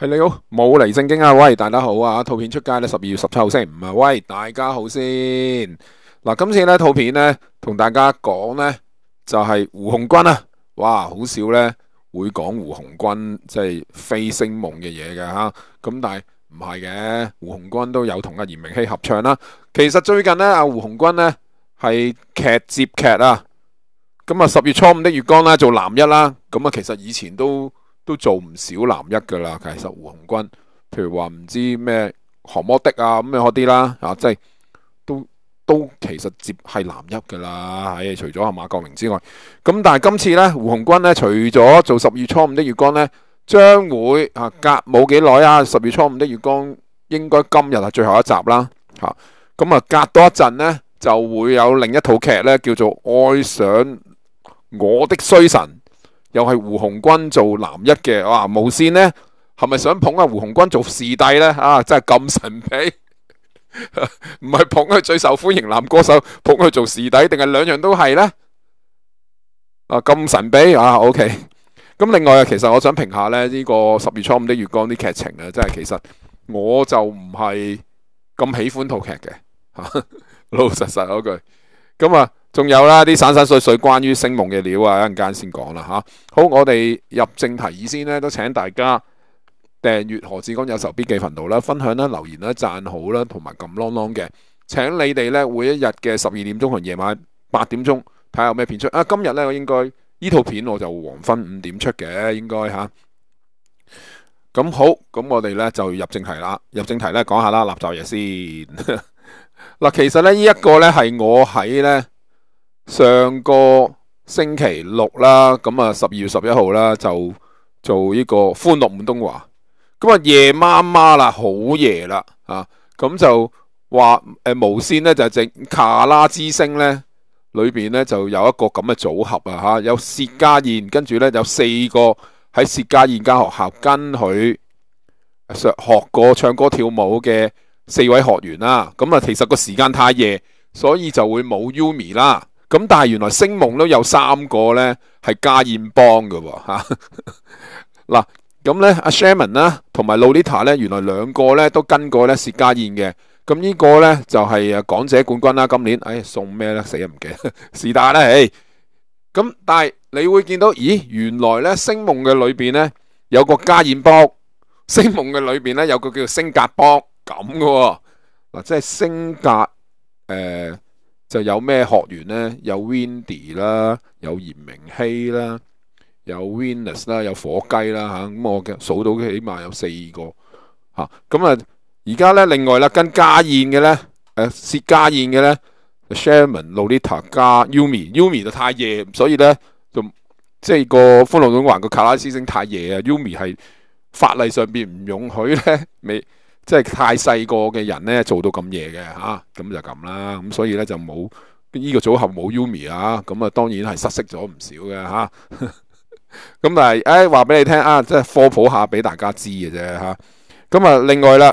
系你好，冇嚟正经啊！喂，大家好啊！套片出街咧，十二月十七号先唔系喂，大家好先嗱。今次咧，套片咧同大家讲咧就系胡鸿钧啊，哇，好少咧会讲胡鸿钧即系飞星梦嘅嘢嘅吓咁，但系唔系嘅胡鸿钧都有同阿严明熙合唱啦。其实最近咧，阿胡鸿钧咧。系劇接劇啊！咁啊，十月初五的月光啦，做男一啦。咁啊，其實以前都都做唔少男一噶啦。其實胡紅軍，譬如話唔知咩何魔的啊，咁样嗰啲啦啊，即係都都其實接係男一噶啦。係除咗阿馬國明之外，咁但係今次咧，胡紅軍咧，除咗做十月初五的月光咧，將會啊隔冇幾耐啊，十月初五的月光應該今日係最後一集啦。嚇咁啊，隔多一陣咧。就会有另一套剧呢，叫做《爱上我的衰神》，又系胡鸿钧做男一嘅。哇！无线呢，系咪想捧阿胡鸿钧做视帝呢？啊，真系咁神秘，唔系捧佢最受欢迎男歌手，捧佢做视帝，定系两样都系呢？啊，咁神秘啊！OK。咁另外啊，其实我想评下呢，呢个十月初五的月光啲剧情啊，真系其实我就唔系咁喜欢套剧嘅。老老实实嗰句，咁啊，仲有啦，啲散散碎碎关于星梦嘅料啊，一阵间先讲啦吓。好，我哋入正题先咧，都请大家订阅何志光有仇必记频道啦，分享啦，留言啦，赞好啦，同埋揿啷啷嘅。请你哋咧，每一日嘅十二点钟同夜晚八点钟，睇下有咩片出啊。今日咧，我应该呢套片我就黄昏五点出嘅，应该吓。咁好，咁我哋咧就入正题啦，入正题咧讲下啦，垃圾嘢先。嗱，其实咧呢一个咧系我喺咧上个星期六啦，咁啊十二月十一号啦就做呢个欢乐满东华，咁啊夜妈妈啦，好夜啦啊，咁就话诶无线咧就整卡拉之星咧，里边咧就有一个咁嘅组合啊吓，有薛家燕，跟住咧有四个喺薛家燕家学校跟佢上学过唱歌跳舞嘅。四位學員啦，咁啊，其實個時間太夜，所以就會冇 Yumi 啦。咁但係原來星夢都有三個咧係家燕幫噶喎 嗱。咁咧阿 Sherman 啦，同埋 Lolita 咧，原來兩個咧都跟過咧薛家燕嘅。咁呢個咧就係诶港姐冠軍啦。今年誒送咩咧？死啊，唔记得 是但啦。诶咁，但係你會見到咦？原來咧星夢嘅裏边咧有個家燕幫，星夢嘅裏边咧有個叫做星格幫。咁嘅嗱，即系升格，诶，就有咩学员咧？有 w i n d y 啦，有严明希啦，有 v e n u s 啦，有火鸡啦吓。咁我数到起码有四个吓。咁啊，而家咧，另外啦，跟加燕嘅咧，诶，薛加燕嘅咧，Sherman、Lolita 加 Yumi，Yumi 就太夜，所以咧就即系个欢乐总环个卡拉斯星太夜啊。Yumi 系法例上边唔允许咧，未。即系太细个嘅人咧，做到咁嘢嘅吓，咁就咁啦。咁所以咧就冇呢个组合冇 Umi 啊，咁啊当然系失色咗唔少嘅吓。咁但系诶，话俾你听啊，即系科普下俾大家知嘅啫吓。咁啊，另外啦，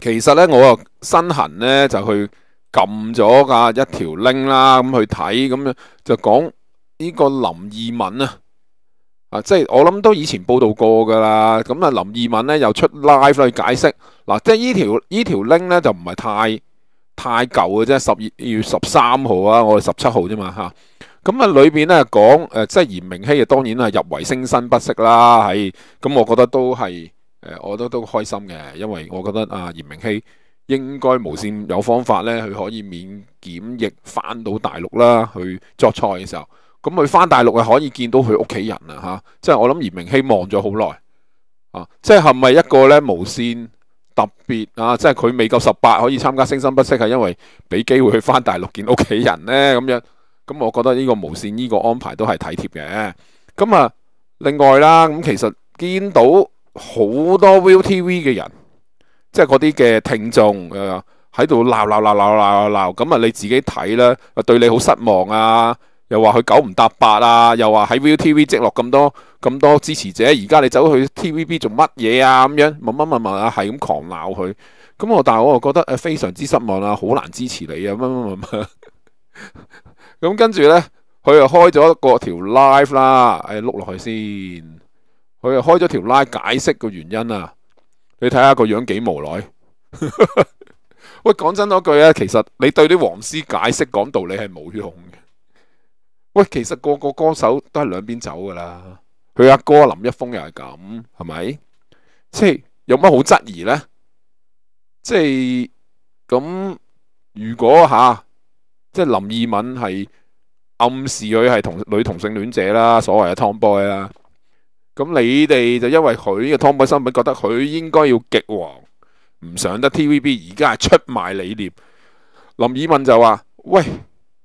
其实咧我啊身痕咧就去揿咗噶一条 link 啦，咁去睇咁样就讲呢个林義敏啊。啊，即係我諗都以前報道過㗎啦，咁啊林義敏咧又出 live 去解釋，嗱，即係呢條呢條 link 咧就唔係太太舊嘅啫，十二月十三號啊，我哋十七號啫嘛嚇，咁啊裏邊咧講誒，即係嚴明熙啊，當然係入圍聲薪不息啦，係，咁我覺得都係誒，我覺得都開心嘅，因為我覺得啊嚴明熙應該無線有方法咧，佢可以免檢疫翻到大陸啦，去作賽嘅時候。咁佢翻大陸係可以見到佢屋企人啊！嚇，即係我諗嚴明希望咗好耐啊！即係係咪一個咧無線特別啊？即係佢未夠十八可以參加《星生不息》，係因為俾機會去翻大陸見屋企人咧咁樣？咁我覺得呢個無線呢個安排都係體貼嘅。咁啊，另外啦，咁其實見到好多 Viu TV 嘅人，即係嗰啲嘅聽眾，佢喺度鬧鬧鬧鬧鬧鬧鬧，咁啊你自己睇啦，對你好失望啊！又话佢九唔搭八啊，又话喺 v i u TV 积落咁多咁多支持者，而家你走去 TVB 做乜嘢啊？咁样问乜问问啊，系咁狂闹佢咁我，但系我又觉得诶非常之失望啊，好难支持你啊，乜乜乜乜 咁跟住呢，佢又开咗个条 live 啦，诶碌落去先，佢又开咗条 live 解释个原因啊，你睇下个样几无奈。喂，讲真嗰句啊，其实你对啲黄丝解释讲道理系冇用。喂，其实个个歌手都系两边走噶啦，佢阿哥林一峰又系咁，系咪？即系有乜好质疑呢？即系咁，如果吓即系林二敏系暗示佢系同女同性恋者啦，所谓嘅 Tomboy 啦，咁你哋就因为佢嘅 Tomboy 身份，觉得佢应该要极王，唔上得 TVB，而家系出卖理念。林二敏就话：，喂。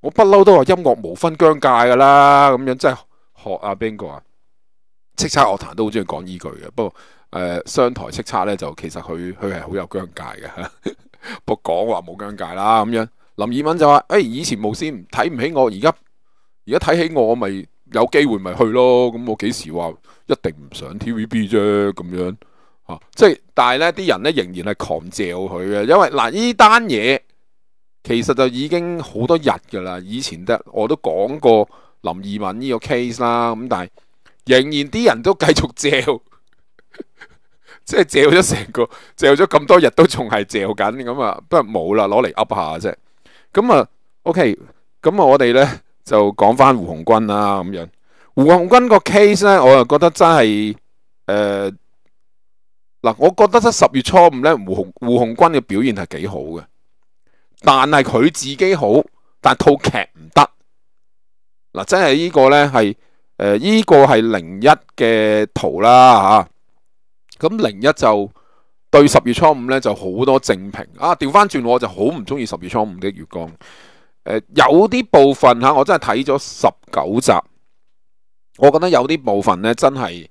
我不嬲都话音乐无分疆界噶啦，咁样即系学阿边个啊？叱咤乐坛都好中意讲呢句嘅。不过诶，商台叱咤咧就其实佢佢系好有疆界嘅吓。不讲话冇疆界啦咁样。林二敏就话：诶，以前无线睇唔起我，而家而家睇起我，我咪有机会咪去咯。咁我几时话一定唔上 TVB 啫？咁样吓，即系但系咧啲人咧仍然系狂叫佢嘅，因为嗱呢单嘢。其實就已經好多日㗎啦，以前得我都講過林義敏呢個 case 啦，咁但係仍然啲人都繼續借，即係借咗成個借咗咁多日都仲係借緊咁啊，不過冇啦，攞嚟噏下啫。咁啊，OK，咁我哋咧就講翻胡紅軍啦，咁樣胡紅軍個 case 咧，我又覺得真係誒嗱，我覺得喺十月初五咧，胡紅胡紅軍嘅表現係幾好嘅。但系佢自己好，但套剧唔得嗱，真系呢个呢，系诶呢个系零一嘅图啦吓。咁零一就对十月初五呢，就好多正评啊。调翻转我就好唔中意十月初五嘅月光诶，有啲部分吓我真系睇咗十九集，我觉得有啲部分呢，真系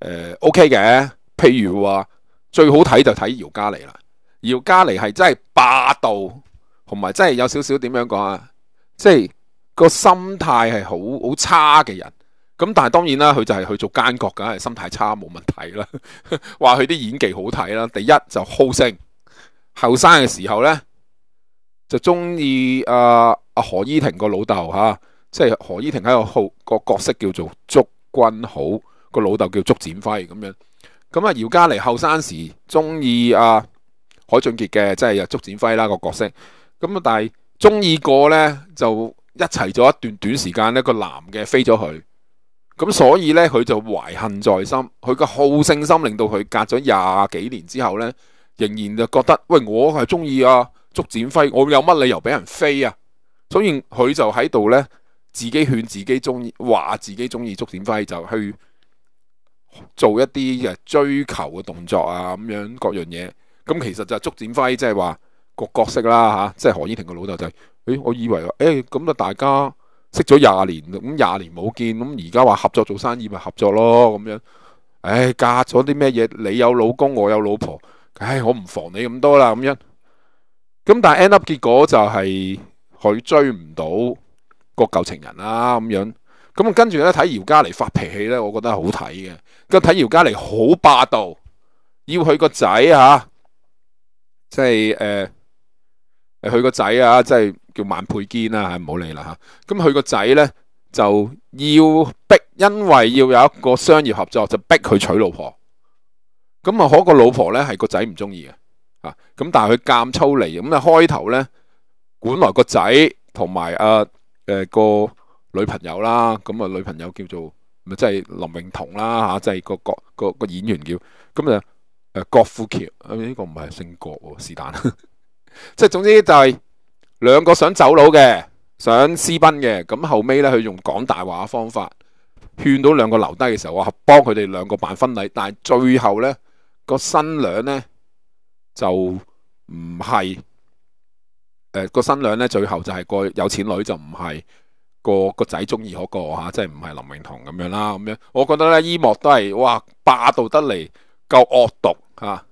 诶 O K 嘅。譬如话最好睇就睇姚嘉妮啦，姚嘉妮系真系霸道。同埋真系有少少点样讲啊？即系个心态系好好差嘅人，咁但系当然啦，佢就系去做奸角梗系心态差冇问题啦。话佢啲演技好睇啦，第一就好声。后生嘅时候呢，就中意阿阿何依婷个老豆吓，即系何依婷喺个号个角色叫做祝君好，个老豆叫祝展辉咁样。咁啊，姚嘉妮后生时中意阿海俊杰嘅，即系祝展辉啦个角色。咁啊，但系中意過呢，就一齊咗一段短時間呢個男嘅飛咗佢，咁所以呢，佢就懷恨在心，佢嘅好勝心令到佢隔咗廿幾年之後呢，仍然就覺得喂我係中意啊，祝展輝，我有乜理由俾人飛啊？所以佢就喺度呢，自己勸自己中意，話自己中意祝展輝，就去做一啲追求嘅動作啊，咁樣各樣嘢。咁其實就祝展輝即係話。個角色啦嚇，即係何依婷個老豆仔。誒，我以為誒咁啊，大家識咗廿年，咁廿年冇見，咁而家話合作做生意咪合作咯咁樣。唉，嫁咗啲咩嘢？你有老公，我有老婆，唉，我唔防你咁多啦咁樣。咁但系 end up 結果就係佢追唔到個舊情人啦咁樣。咁跟住咧睇姚嘉妮發脾氣咧，我覺得好睇嘅。個睇姚嘉妮好霸道，要佢個仔嚇，即係誒。佢個仔啊，即係叫萬佩堅啦，唔好理啦吓。咁佢個仔咧就要逼，因為要有一個商業合作，就逼佢娶老婆。咁啊，嗰個老婆咧係個仔唔中意嘅啊。咁但係佢监抽嚟，咁啊開頭咧管來個仔同埋啊诶個女朋友啦。咁啊女朋友叫做咪即係林永彤啦吓，即係個角个个演員叫咁啊诶郭富桥，呢個唔係姓郭喎，是但。即系总之就系两个想走佬嘅，想私奔嘅，咁后尾咧佢用讲大话嘅方法劝到两个留低嘅时候，我帮佢哋两个办婚礼，但系最后咧个新娘咧就唔系诶个新娘咧最后就系个有钱女就唔系个个仔中意嗰个吓，即系唔系林明彤咁样啦咁样，我觉得咧呢幕都系哇霸道得嚟，够恶毒吓，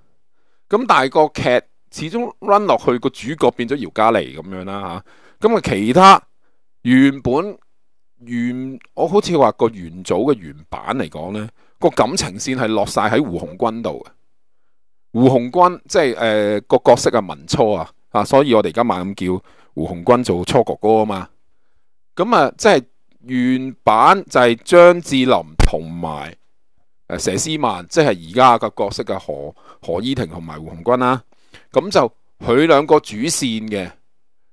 咁但系个剧。始終 run 落去個主角變咗姚嘉妮咁樣啦吓。咁啊，其他原本原我好似話個原組嘅原版嚟講咧，個感情線係落晒喺胡紅軍度嘅。胡紅軍即係诶個角色啊，文初啊啊，所以我哋而家晚咁叫胡紅軍做初哥哥啊嘛。咁啊，即係原版就係張智霖同埋誒佘诗曼，即係而家個角色嘅何何依婷同埋胡紅軍啦。咁就佢两个主线嘅，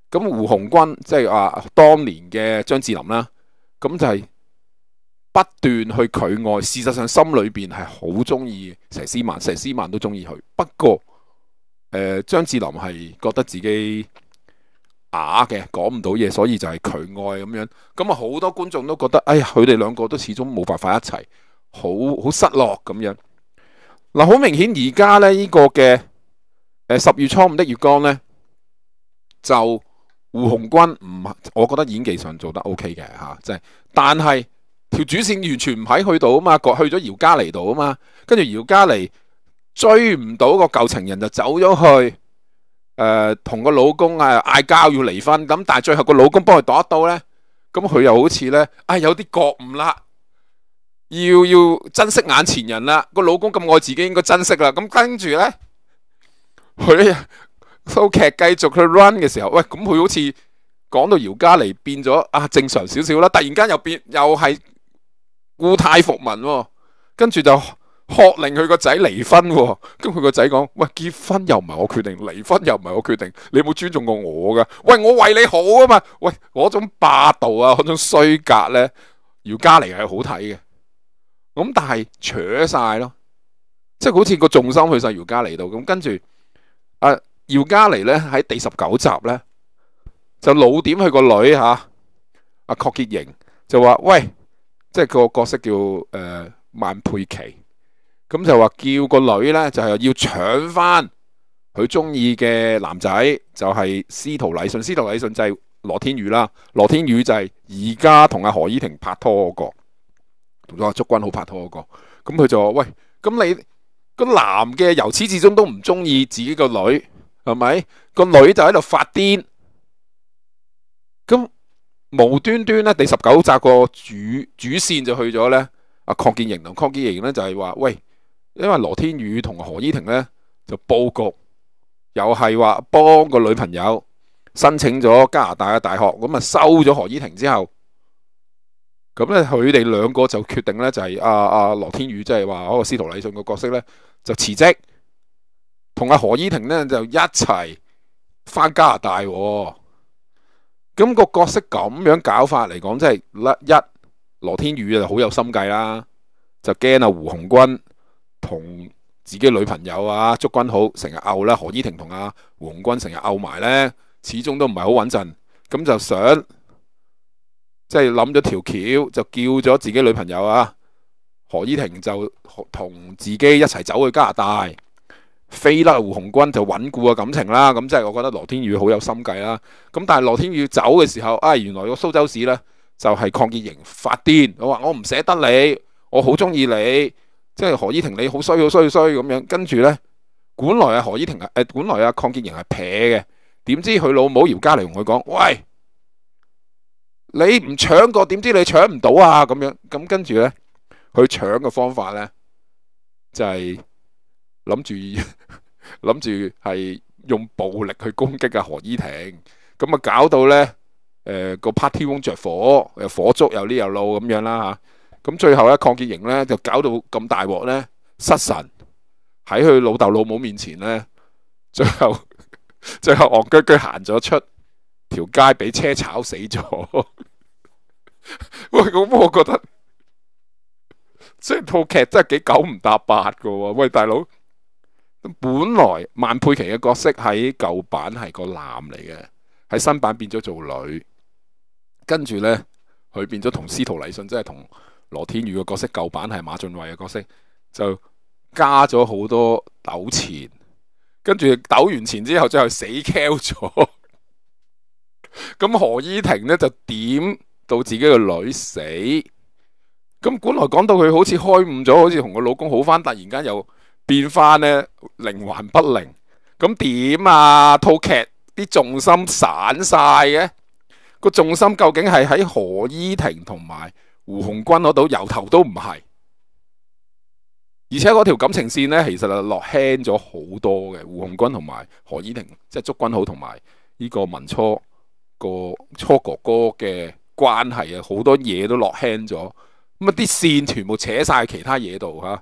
咁胡红军即系话当年嘅张智霖啦，咁就系不断去拒爱，事实上心里边系好中意佘诗曼，佘诗曼都中意佢，不过诶张智霖系觉得自己哑嘅，讲唔到嘢，所以就系拒爱咁样，咁啊好多观众都觉得，哎呀佢哋两个都始终冇办法一齐，好好失落咁样。嗱，好明显而家咧呢个嘅。诶，十月初五的月光呢，就胡鸿钧唔，我觉得演技上做得 O K 嘅吓，即系，但系条主线完全唔喺去到啊嘛，去咗姚嘉妮度啊嘛，跟住姚嘉妮追唔到个旧情人就走咗去，诶，同个老公啊嗌交要离婚，咁但系最后个老公帮佢一刀呢，咁佢又好似呢，啊有啲觉悟啦，要要珍惜眼前人啦，个老公咁爱自己应该珍惜啦，咁跟住呢，佢收剧继续去 run 嘅时候，喂，咁佢好似讲到姚嘉妮变咗啊正常少少啦，突然间又变又系固态复民，跟住就喝令佢个仔离婚，跟佢个仔讲喂结婚又唔系我决定，离婚又唔系我决定，你有冇尊重过我噶？喂，我为你好啊嘛，喂，嗰种霸道啊，嗰种衰格咧，姚嘉妮系好睇嘅，咁但系扯晒咯，即系好似个重心去晒姚嘉妮度，咁跟住。阿姚嘉妮咧喺第十九集咧就老点佢个女吓，阿邝洁莹就话喂，即系个角色叫诶万佩琪，咁就话叫个女咧就系要抢翻佢中意嘅男仔，就系司徒礼顺，司徒礼顺就系罗天宇啦，罗天宇就系而家同阿何依婷拍拖嗰个，同咗阿祝君好拍拖嗰个，咁佢就话喂，咁你？个男嘅由始至终都唔中意自己个女，系咪？个女就喺度发癫。咁无端端咧，第十九集个主主线就去咗咧。阿邝建盈同邝建盈咧就系话喂，因为罗天宇同何依婷咧就布局，又系话帮个女朋友申请咗加拿大嘅大学，咁啊收咗何依婷之后。咁咧，佢哋兩個就決定咧，就係阿阿羅天宇，即係話嗰個司徒禮信個角色咧，就辭職，同阿何依婷咧就一齊翻加拿大。咁個角色咁樣搞法嚟講，即係一羅天宇就好有心計啦，就驚啊胡紅軍同自己女朋友啊祝君好成日拗啦，何依婷同阿胡紅軍成日拗埋咧，始終都唔係好穩陣，咁就想。即係諗咗條橋，就叫咗自己女朋友啊何依婷就同自己一齊走去加拿大，飛甩胡紅軍就穩固個感情啦。咁即係我覺得羅天宇好有心計啦。咁但係羅天宇走嘅時候，啊原來個蘇州市呢就係抗建瑩發癲。我話我唔捨得你，我好中意你。即係何依婷你好衰好衰衰咁樣。跟住呢，本來啊何依婷啊誒本來啊抗建瑩係撇嘅。點知佢老母姚嘉玲同佢講喂。你唔抢过，点知你抢唔到啊？咁样咁跟住呢，佢抢嘅方法呢，就系谂住谂 住系用暴力去攻击啊何依婷，咁啊搞到呢诶个 part o 翁着火，火烛又呢又路咁样啦吓，咁最后呢，邝洁莹呢，就搞到咁大镬呢，失神喺佢老豆老母面前呢，最后 最后戆居居行咗出。条街俾车炒死咗，喂！咁我觉得，即系套剧真系几九唔搭八噶喎。喂，大佬，本来万佩琪嘅角色喺旧版系个男嚟嘅，喺新版变咗做女，跟住呢，佢变咗同司徒礼信，即系同罗天宇嘅角色，旧版系马俊伟嘅角色，就加咗好多纠缠。跟住抖完钱之后，最后死 c a 咗。咁何依婷咧就点到自己个女死，咁本来讲到佢好似开悟咗，好似同个老公好翻，突然间又变翻咧，灵还不灵？咁点啊？套剧啲重心散晒嘅个重心，究竟系喺何依婷同埋胡鸿钧嗰度？由头都唔系，而且嗰条感情线呢，其实就落轻咗好多嘅。胡鸿钧同埋何依婷，即系祝君好同埋呢个文初。个初哥哥嘅关系啊，好多嘢都落轻咗，咁啊啲线全部扯晒其他嘢度吓，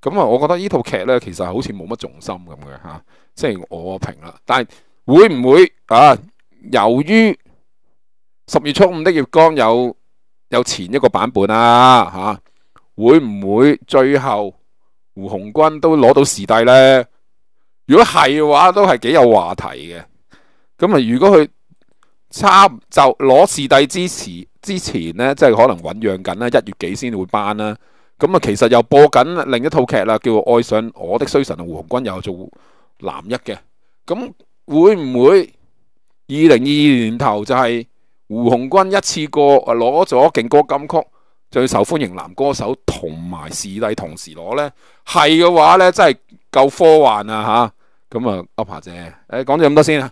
咁啊我觉得呢套剧呢，其实好似冇乜重心咁嘅吓，即系我评啦。但系会唔会啊？由于十月初五的月光有有前一个版本啊吓，会唔会最后胡红军都攞到时第呢？如果系嘅话，都系几有话题嘅。咁啊，如果佢。差就攞視帝之前之前咧，即係可能揾養緊啦，一月幾先會班啦。咁啊，其實又播緊另一套劇啦，叫《愛上我的衰神》，胡紅軍又做男一嘅。咁會唔會二零二二年頭就係胡紅軍一次過攞咗勁歌金曲最受歡迎男歌手同埋視帝同時攞呢？係嘅話呢，真係夠科幻啊吓，咁啊，阿下姐，誒，講咗咁多先啊！